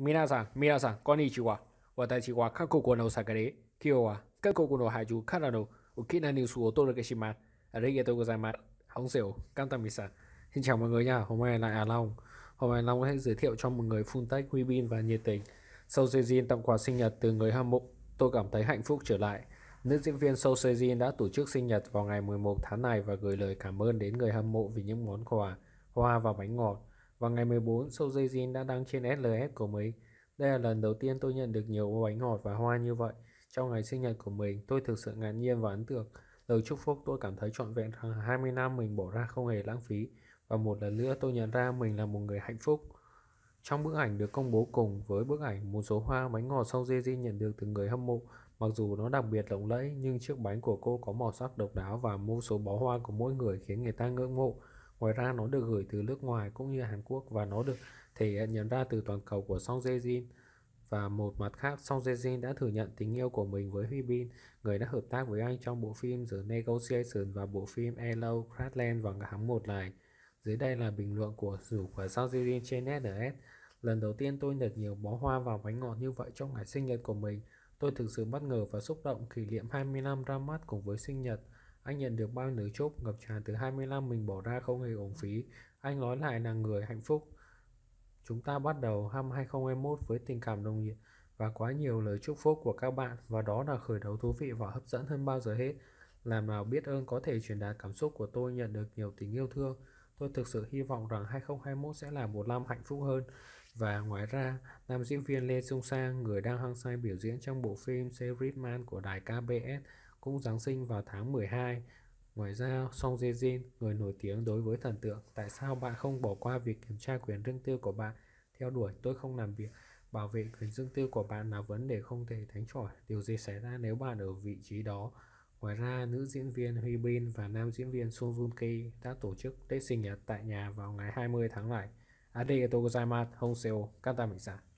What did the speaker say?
Minasan, minasan, konnichiwa. Watashi wa kakoku no sakare. Kyo wa kakoku no haju kara no ukina niusu o torokeshimasu. Arigatou gozaimasu. Honseo, kantamisa. Xin chào mọi người nha, hôm nay là Á Long. Hôm nay Long sẽ giới thiệu cho mọi người phun tech Huy binh và nhiệt tình. Sâu Jin tặng quà sinh nhật từ người hâm mộ. Tôi cảm thấy hạnh phúc trở lại. Nữ diễn viên Sâu Jin đã tổ chức sinh nhật vào ngày 11 tháng này và gửi lời cảm ơn đến người hâm mộ vì những món quà, hoa và bánh ngọt. Vào ngày 14, sâu dây jean đã đăng trên SLS của mình. Đây là lần đầu tiên tôi nhận được nhiều bánh ngọt và hoa như vậy. Trong ngày sinh nhật của mình, tôi thực sự ngạc nhiên và ấn tượng. Lời chúc phúc tôi cảm thấy trọn vẹn rằng 20 năm mình bỏ ra không hề lãng phí. Và một lần nữa tôi nhận ra mình là một người hạnh phúc. Trong bức ảnh được công bố cùng với bức ảnh một số hoa bánh ngọt sau Jeji nhận được từ người hâm mộ, mặc dù nó đặc biệt lộng lẫy nhưng chiếc bánh của cô có màu sắc độc đáo và vô số bó hoa của mỗi người khiến người ta ngưỡng mộ. Ngoài ra nó được gửi từ nước ngoài cũng như Hàn Quốc và nó được thể hiện nhận ra từ toàn cầu của Song Jae Jin. Và một mặt khác, Song Jae Jin đã thừa nhận tình yêu của mình với Huy Bin, người đã hợp tác với anh trong bộ phim The Negotiation và bộ phim Hello Crackland vào tháng 1 này. Dưới đây là bình luận của rủ của Song Jae Jin trên SNS. Lần đầu tiên tôi được nhiều bó hoa và bánh ngọt như vậy trong ngày sinh nhật của mình. Tôi thực sự bất ngờ và xúc động kỷ niệm 20 năm ra mắt cùng với sinh nhật. Anh nhận được bao nửa chốt ngập tràn từ 25 mình bỏ ra không hề ổn phí. Anh nói lại là người hạnh phúc. Chúng ta bắt đầu năm 2021 với tình cảm đồng nghiệp và quá nhiều lời chúc phúc của các bạn và đó là khởi đầu thú vị và hấp dẫn hơn bao giờ hết. Làm nào biết ơn có thể truyền đạt cảm xúc của tôi nhận được nhiều tình yêu thương. Tôi thực sự hy vọng rằng 2021 sẽ là một năm hạnh phúc hơn. Và ngoài ra, nam diễn viên Lê Dung Sang, người đang hăng say biểu diễn trong bộ phim Series Man của đài KBS, cũng Giáng sinh vào tháng 12. Ngoài ra, Song Jae Jin, người nổi tiếng đối với thần tượng, tại sao bạn không bỏ qua việc kiểm tra quyền riêng tư của bạn? Theo đuổi, tôi không làm việc bảo vệ quyền riêng tư của bạn là vấn đề không thể tránh khỏi. Điều gì xảy ra nếu bạn ở vị trí đó? Ngoài ra, nữ diễn viên Huy Bin và nam diễn viên Song Joon Ki đã tổ chức lễ sinh nhật tại nhà vào ngày 20 tháng 7. Arigatou gozaimasu, Honseo, Kanta Misa.